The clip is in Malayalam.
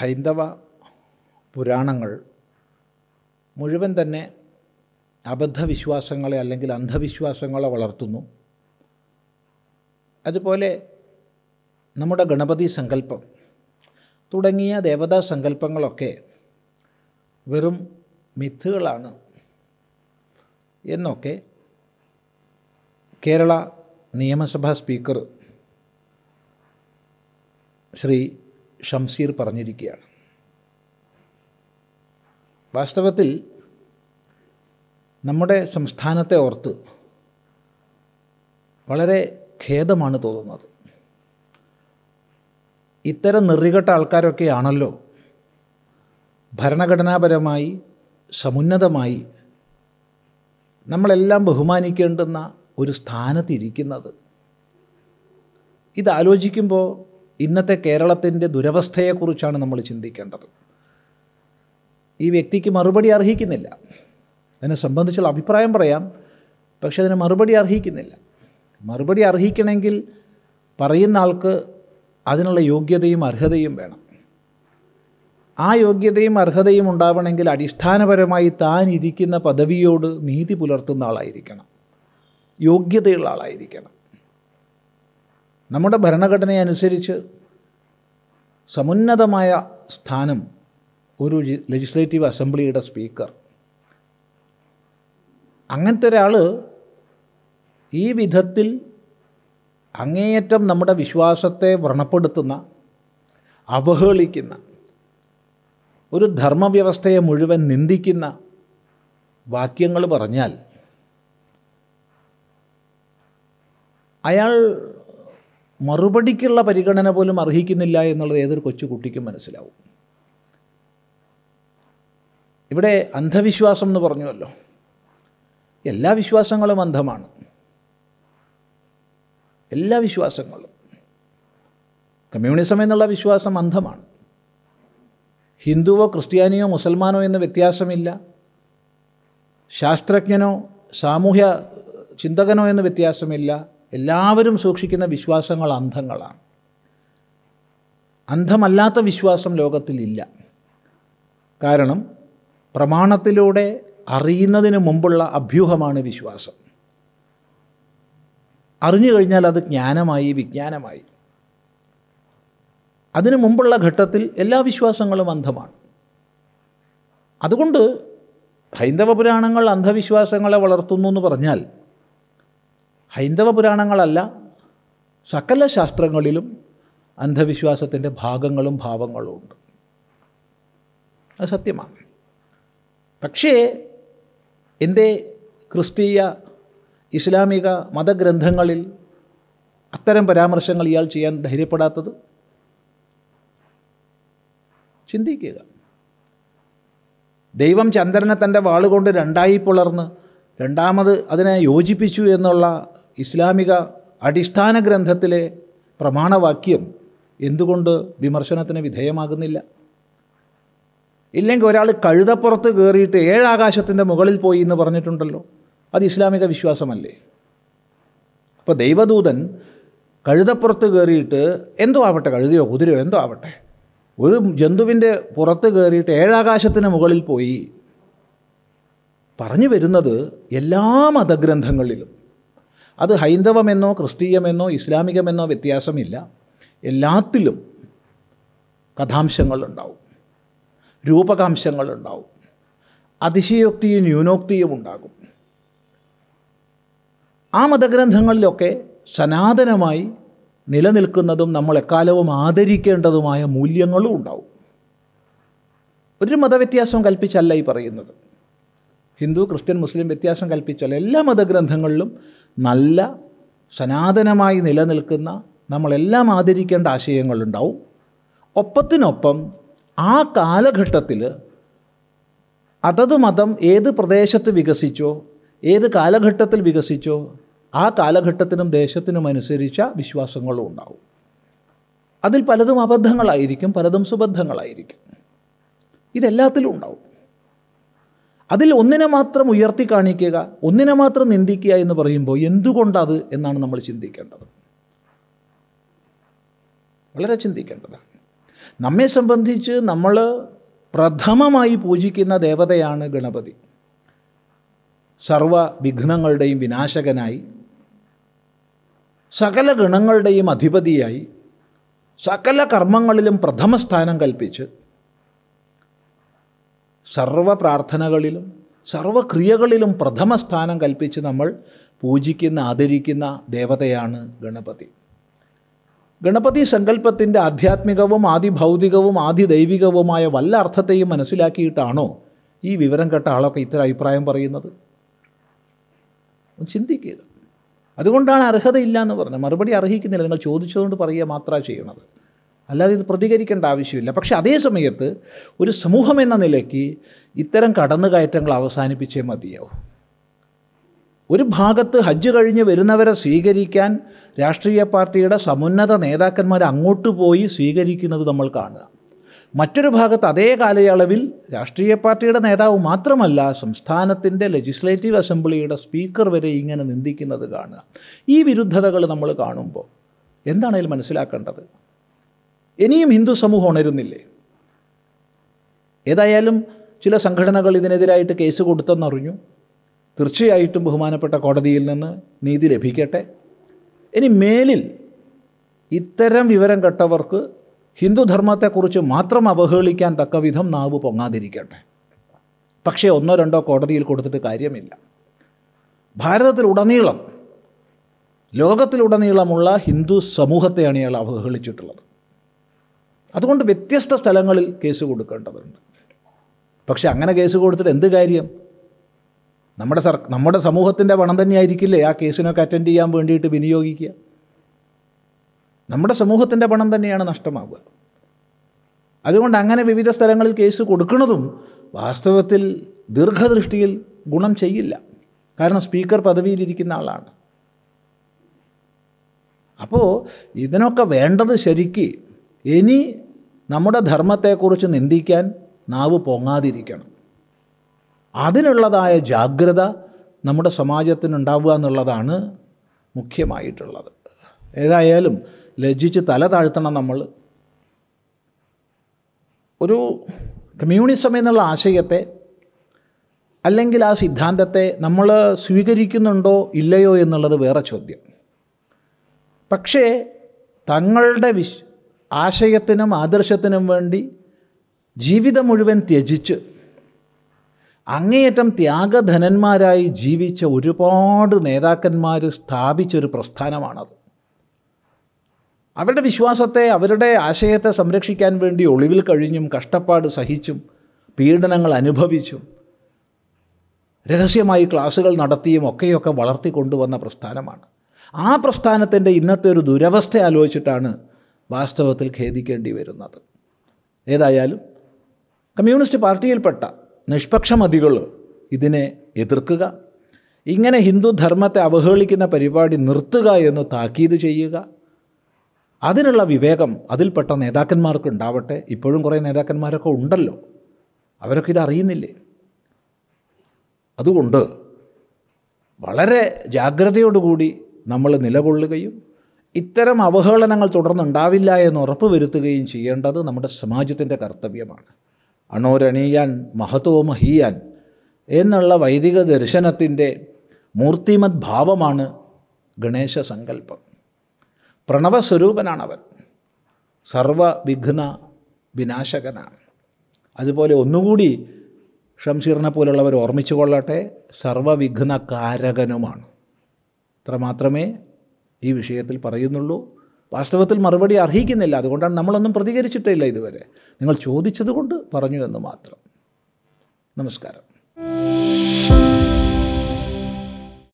ഹൈന്ദവ പുരാണങ്ങൾ മുഴുവൻ തന്നെ അബദ്ധവിശ്വാസങ്ങളെ അല്ലെങ്കിൽ അന്ധവിശ്വാസങ്ങളെ വളർത്തുന്നു അതുപോലെ നമ്മുടെ ഗണപതി സങ്കല്പം തുടങ്ങിയ ദേവതാ സങ്കല്പങ്ങളൊക്കെ വെറും മിത്തുകളാണ് എന്നൊക്കെ കേരള നിയമസഭാ സ്പീക്കർ ശ്രീ ഷംസീർ പറഞ്ഞിരിക്കുകയാണ് വാസ്തവത്തിൽ നമ്മുടെ സംസ്ഥാനത്തെ ഓർത്ത് വളരെ ഖേദമാണ് തോന്നുന്നത് ഇത്തരം നിറികെട്ട ആൾക്കാരൊക്കെയാണല്ലോ ഭരണഘടനാപരമായി സമുന്നതമായി നമ്മളെല്ലാം ബഹുമാനിക്കേണ്ടുന്ന ഒരു സ്ഥാനത്തിരിക്കുന്നത് ഇതാലോചിക്കുമ്പോൾ ഇന്നത്തെ കേരളത്തിൻ്റെ ദുരവസ്ഥയെക്കുറിച്ചാണ് നമ്മൾ ചിന്തിക്കേണ്ടത് ഈ വ്യക്തിക്ക് മറുപടി അർഹിക്കുന്നില്ല അതിനെ സംബന്ധിച്ചുള്ള അഭിപ്രായം പറയാം പക്ഷേ അതിന് മറുപടി അർഹിക്കുന്നില്ല മറുപടി അർഹിക്കണമെങ്കിൽ പറയുന്ന ആൾക്ക് അതിനുള്ള യോഗ്യതയും അർഹതയും വേണം ആ യോഗ്യതയും അർഹതയും ഉണ്ടാവണമെങ്കിൽ അടിസ്ഥാനപരമായി താൻ ഇരിക്കുന്ന പദവിയോട് നീതി പുലർത്തുന്ന ആളായിരിക്കണം യോഗ്യതയുള്ള ആളായിരിക്കണം നമ്മുടെ ഭരണഘടനയനുസരിച്ച് സമുന്നതമായ സ്ഥാനം ഒരു ലെജിസ്ലേറ്റീവ് അസംബ്ലിയുടെ സ്പീക്കർ അങ്ങനത്തെ ഒരാൾ ഈ വിധത്തിൽ അങ്ങേയറ്റം നമ്മുടെ വിശ്വാസത്തെ വ്രണപ്പെടുത്തുന്ന അവഹേളിക്കുന്ന ഒരു ധർമ്മവ്യവസ്ഥയെ മുഴുവൻ നിന്ദിക്കുന്ന വാക്യങ്ങൾ പറഞ്ഞാൽ അയാൾ മറുപടിക്കുള്ള പരിഗണന പോലും അർഹിക്കുന്നില്ല എന്നുള്ളത് ഏതൊരു കൊച്ചു കുട്ടിക്കും മനസ്സിലാവും ഇവിടെ അന്ധവിശ്വാസം എന്ന് പറഞ്ഞുവല്ലോ എല്ലാ വിശ്വാസങ്ങളും അന്ധമാണ് എല്ലാ വിശ്വാസങ്ങളും കമ്മ്യൂണിസം എന്നുള്ള വിശ്വാസം അന്ധമാണ് ഹിന്ദുവോ ക്രിസ്ത്യാനിയോ മുസൽമാനോ എന്ന വ്യത്യാസമില്ല ശാസ്ത്രജ്ഞനോ സാമൂഹ്യ ചിന്തകനോ എന്ന വ്യത്യാസമില്ല എല്ലാവരും സൂക്ഷിക്കുന്ന വിശ്വാസങ്ങൾ അന്ധങ്ങളാണ് അന്ധമല്ലാത്ത വിശ്വാസം ലോകത്തിലില്ല കാരണം പ്രമാണത്തിലൂടെ അറിയുന്നതിന് മുമ്പുള്ള അഭ്യൂഹമാണ് വിശ്വാസം അറിഞ്ഞു കഴിഞ്ഞാൽ അത് ജ്ഞാനമായി വിജ്ഞാനമായി അതിനു മുമ്പുള്ള ഘട്ടത്തിൽ എല്ലാ വിശ്വാസങ്ങളും അന്ധമാണ് അതുകൊണ്ട് ഹൈന്ദവ പുരാണങ്ങൾ അന്ധവിശ്വാസങ്ങളെ വളർത്തുന്നു എന്ന് പറഞ്ഞാൽ ഹൈന്ദവ പുരാണങ്ങളല്ല സകല ശാസ്ത്രങ്ങളിലും അന്ധവിശ്വാസത്തിൻ്റെ ഭാഗങ്ങളും ഭാവങ്ങളും ഉണ്ട് അത് സത്യമാണ് പക്ഷേ എൻ്റെ ക്രിസ്തീയ ഇസ്ലാമിക മതഗ്രന്ഥങ്ങളിൽ അത്തരം പരാമർശങ്ങൾ ഇയാൾ ചെയ്യാൻ ധൈര്യപ്പെടാത്തത് ചിന്തിക്കുക ദൈവം ചന്ദ്രനെ തൻ്റെ വാളുകൊണ്ട് രണ്ടായി പിളർന്ന് രണ്ടാമത് അതിനെ യോജിപ്പിച്ചു എന്നുള്ള ഇസ്ലാമിക അടിസ്ഥാന ഗ്രന്ഥത്തിലെ പ്രമാണവാക്യം എന്തുകൊണ്ട് വിമർശനത്തിന് വിധേയമാകുന്നില്ല ഇല്ലെങ്കിൽ ഒരാൾ കഴുതപ്പുറത്ത് കയറിയിട്ട് ഏഴാകാശത്തിൻ്റെ മുകളിൽ പോയി എന്ന് പറഞ്ഞിട്ടുണ്ടല്ലോ അത് ഇസ്ലാമിക വിശ്വാസമല്ലേ അപ്പോൾ ദൈവദൂതൻ കഴുതപ്പുറത്ത് കയറിയിട്ട് എന്തോ ആവട്ടെ കഴുതയോ കുതിരയോ എന്തോ ആവട്ടെ ഒരു ജന്തുവിൻ്റെ പുറത്ത് കയറിയിട്ട് ഏഴാകാശത്തിന് മുകളിൽ പോയി പറഞ്ഞു വരുന്നത് എല്ലാ മതഗ്രന്ഥങ്ങളിലും അത് ഹൈന്ദവമെന്നോ ക്രിസ്തീയമെന്നോ ഇസ്ലാമികമെന്നോ വ്യത്യാസമില്ല എല്ലാത്തിലും കഥാംശങ്ങളുണ്ടാവും രൂപകാംശങ്ങളുണ്ടാവും അതിശയോക്തിയും ന്യൂനോക്തിയും ഉണ്ടാകും ആ മതഗ്രന്ഥങ്ങളിലൊക്കെ സനാതനമായി നിലനിൽക്കുന്നതും നമ്മൾ എക്കാലവും ആദരിക്കേണ്ടതുമായ മൂല്യങ്ങളും ഉണ്ടാവും ഒരു മതവ്യത്യാസം കൽപ്പിച്ചല്ല ഈ പറയുന്നത് ഹിന്ദു ക്രിസ്ത്യൻ മുസ്ലിം വ്യത്യാസം കൽപ്പിച്ചല്ല എല്ലാ മതഗ്രന്ഥങ്ങളിലും നല്ല സനാതനമായി നിലനിൽക്കുന്ന നമ്മളെല്ലാം ആദരിക്കേണ്ട ആശയങ്ങളുണ്ടാവും ഒപ്പത്തിനൊപ്പം ആ കാലഘട്ടത്തിൽ അതത് മതം ഏത് പ്രദേശത്ത് വികസിച്ചോ ഏത് കാലഘട്ടത്തിൽ വികസിച്ചോ ആ കാലഘട്ടത്തിനും ദേശത്തിനും അനുസരിച്ച വിശ്വാസങ്ങളും ഉണ്ടാവും അതിൽ പലതും അബദ്ധങ്ങളായിരിക്കും പലതും സുബദ്ധങ്ങളായിരിക്കും ഇതെല്ലാത്തിലും ഉണ്ടാവും അതിൽ ഒന്നിനെ മാത്രം ഉയർത്തി കാണിക്കുക ഒന്നിനെ മാത്രം നിന്ദിക്കുക എന്ന് പറയുമ്പോൾ എന്തുകൊണ്ടത് എന്നാണ് നമ്മൾ ചിന്തിക്കേണ്ടത് വളരെ ചിന്തിക്കേണ്ടതാണ് നമ്മെ സംബന്ധിച്ച് നമ്മൾ പ്രഥമമായി പൂജിക്കുന്ന ദേവതയാണ് ഗണപതി സർവ വിഘ്നങ്ങളുടെയും വിനാശകനായി സകല ഗണങ്ങളുടെയും അധിപതിയായി സകല കർമ്മങ്ങളിലും പ്രഥമ സ്ഥാനം കൽപ്പിച്ച് സർവ പ്രാർത്ഥനകളിലും സർവക്രിയകളിലും പ്രഥമ സ്ഥാനം കൽപ്പിച്ച് നമ്മൾ പൂജിക്കുന്ന ആദരിക്കുന്ന ദേവതയാണ് ഗണപതി ഗണപതി സങ്കല്പത്തിൻ്റെ ആധ്യാത്മികവും ആദിഭൗതികവും ആദിദൈവികവുമായ വല്ല അർത്ഥത്തെയും മനസ്സിലാക്കിയിട്ടാണോ ഈ വിവരം കേട്ട ആളൊക്കെ ഇത്ര അഭിപ്രായം പറയുന്നത് ചിന്തിക്കുക അതുകൊണ്ടാണ് അർഹതയില്ല എന്ന് പറഞ്ഞത് മറുപടി അർഹിക്കുന്നില്ല നിങ്ങൾ ചോദിച്ചതുകൊണ്ട് പറയുക മാത്രമാണ് ചെയ്യണത് അല്ലാതെ ഇത് പ്രതികരിക്കേണ്ട ആവശ്യമില്ല പക്ഷേ അതേ സമയത്ത് ഒരു സമൂഹം എന്ന നിലയ്ക്ക് ഇത്തരം കടന്നുകയറ്റങ്ങൾ അവസാനിപ്പിച്ചേ മതിയാവും ഒരു ഭാഗത്ത് ഹജ്ജ് കഴിഞ്ഞ് വരുന്നവരെ സ്വീകരിക്കാൻ രാഷ്ട്രീയ പാർട്ടിയുടെ സമുന്നത നേതാക്കന്മാർ അങ്ങോട്ട് പോയി സ്വീകരിക്കുന്നത് നമ്മൾ കാണുക മറ്റൊരു ഭാഗത്ത് അതേ കാലയളവിൽ രാഷ്ട്രീയ പാർട്ടിയുടെ നേതാവ് മാത്രമല്ല സംസ്ഥാനത്തിൻ്റെ ലെജിസ്ലേറ്റീവ് അസംബ്ലിയുടെ സ്പീക്കർ വരെ ഇങ്ങനെ നിന്ദിക്കുന്നത് കാണുക ഈ വിരുദ്ധതകൾ നമ്മൾ കാണുമ്പോൾ എന്താണ് അതിൽ മനസ്സിലാക്കേണ്ടത് ഇനിയും ഹിന്ദു സമൂഹം ഉണരുന്നില്ലേ ഏതായാലും ചില സംഘടനകൾ ഇതിനെതിരായിട്ട് കേസ് കൊടുത്തെന്നറിഞ്ഞു തീർച്ചയായിട്ടും ബഹുമാനപ്പെട്ട കോടതിയിൽ നിന്ന് നീതി ലഭിക്കട്ടെ ഇനി മേലിൽ ഇത്തരം വിവരം കെട്ടവർക്ക് ഹിന്ദുധർമ്മത്തെക്കുറിച്ച് മാത്രം അവഹേളിക്കാൻ വിധം നാവ് പൊങ്ങാതിരിക്കട്ടെ പക്ഷേ ഒന്നോ രണ്ടോ കോടതിയിൽ കൊടുത്തിട്ട് കാര്യമില്ല ഭാരതത്തിലുടനീളം ലോകത്തിലുടനീളമുള്ള ഹിന്ദു സമൂഹത്തെയാണ് ഇയാൾ അവഹേളിച്ചിട്ടുള്ളത് അതുകൊണ്ട് വ്യത്യസ്ത സ്ഥലങ്ങളിൽ കേസ് കൊടുക്കേണ്ടതുണ്ട് പക്ഷെ അങ്ങനെ കേസ് കൊടുത്തിട്ട് എന്ത് കാര്യം നമ്മുടെ സർ നമ്മുടെ സമൂഹത്തിൻ്റെ പണം ആയിരിക്കില്ലേ ആ കേസിനൊക്കെ അറ്റൻഡ് ചെയ്യാൻ വേണ്ടിയിട്ട് വിനിയോഗിക്കുക നമ്മുടെ സമൂഹത്തിൻ്റെ പണം തന്നെയാണ് നഷ്ടമാവുക അതുകൊണ്ട് അങ്ങനെ വിവിധ സ്ഥലങ്ങളിൽ കേസ് കൊടുക്കുന്നതും വാസ്തവത്തിൽ ദീർഘദൃഷ്ടിയിൽ ഗുണം ചെയ്യില്ല കാരണം സ്പീക്കർ പദവിയിലിരിക്കുന്ന ആളാണ് അപ്പോൾ ഇതിനൊക്കെ വേണ്ടത് ശരിക്ക് ഇനി നമ്മുടെ ധർമ്മത്തെക്കുറിച്ച് നിന്ദിക്കാൻ നാവ് പൊങ്ങാതിരിക്കണം അതിനുള്ളതായ ജാഗ്രത നമ്മുടെ സമാജത്തിനുണ്ടാവുക എന്നുള്ളതാണ് മുഖ്യമായിട്ടുള്ളത് ഏതായാലും ലജ്ജിച്ച് തല താഴ്ത്തണം നമ്മൾ ഒരു കമ്മ്യൂണിസം എന്നുള്ള ആശയത്തെ അല്ലെങ്കിൽ ആ സിദ്ധാന്തത്തെ നമ്മൾ സ്വീകരിക്കുന്നുണ്ടോ ഇല്ലയോ എന്നുള്ളത് വേറെ ചോദ്യം പക്ഷേ തങ്ങളുടെ വിശ് ആശയത്തിനും ആദർശത്തിനും വേണ്ടി ജീവിതം മുഴുവൻ ത്യജിച്ച് അങ്ങേയറ്റം ത്യാഗധനന്മാരായി ജീവിച്ച ഒരുപാട് നേതാക്കന്മാർ സ്ഥാപിച്ചൊരു പ്രസ്ഥാനമാണത് അവരുടെ വിശ്വാസത്തെ അവരുടെ ആശയത്തെ സംരക്ഷിക്കാൻ വേണ്ടി ഒളിവിൽ കഴിഞ്ഞും കഷ്ടപ്പാട് സഹിച്ചും പീഡനങ്ങൾ അനുഭവിച്ചും രഹസ്യമായി ക്ലാസ്സുകൾ നടത്തിയും ഒക്കെയൊക്കെ വളർത്തിക്കൊണ്ടുവന്ന പ്രസ്ഥാനമാണ് ആ പ്രസ്ഥാനത്തിൻ്റെ ഇന്നത്തെ ഒരു ദുരവസ്ഥ ആലോചിച്ചിട്ടാണ് വാസ്തവത്തിൽ ഖേദിക്കേണ്ടി വരുന്നത് ഏതായാലും കമ്മ്യൂണിസ്റ്റ് പാർട്ടിയിൽപ്പെട്ട നിഷ്പക്ഷമതികൾ ഇതിനെ എതിർക്കുക ഇങ്ങനെ ഹിന്ദു ധർമ്മത്തെ അവഹേളിക്കുന്ന പരിപാടി നിർത്തുക എന്ന് താക്കീത് ചെയ്യുക അതിനുള്ള വിവേകം അതിൽപ്പെട്ട നേതാക്കന്മാർക്ക് ഉണ്ടാവട്ടെ ഇപ്പോഴും കുറേ നേതാക്കന്മാരൊക്കെ ഉണ്ടല്ലോ അവരൊക്കെ ഇത് അതുകൊണ്ട് വളരെ ജാഗ്രതയോടുകൂടി നമ്മൾ നിലകൊള്ളുകയും ഇത്തരം അവഹേളനങ്ങൾ തുടർന്നുണ്ടാവില്ല എന്ന് ഉറപ്പുവരുത്തുകയും ചെയ്യേണ്ടത് നമ്മുടെ സമാജത്തിൻ്റെ കർത്തവ്യമാണ് അണോരണിയാൻ മഹത്വമഹിയാൻ എന്നുള്ള വൈദിക ദർശനത്തിൻ്റെ മൂർത്തിമത് ഭാവമാണ് ഗണേശ സങ്കല്പം പ്രണവസ്വരൂപനാണവൻ സർവവിഘ്ന വിനാശകനാണ് അതുപോലെ ഒന്നുകൂടി ഷംഷീറിനെ പോലുള്ളവർ ഓർമ്മിച്ചു കൊള്ളട്ടെ സർവവിഘ്നകാരകനുമാണ് അത്രമാത്രമേ ഈ വിഷയത്തിൽ പറയുന്നുള്ളൂ വാസ്തവത്തിൽ മറുപടി അർഹിക്കുന്നില്ല അതുകൊണ്ടാണ് നമ്മളൊന്നും പ്രതികരിച്ചിട്ടില്ല ഇതുവരെ നിങ്ങൾ ചോദിച്ചതുകൊണ്ട് പറഞ്ഞു എന്ന് മാത്രം നമസ്കാരം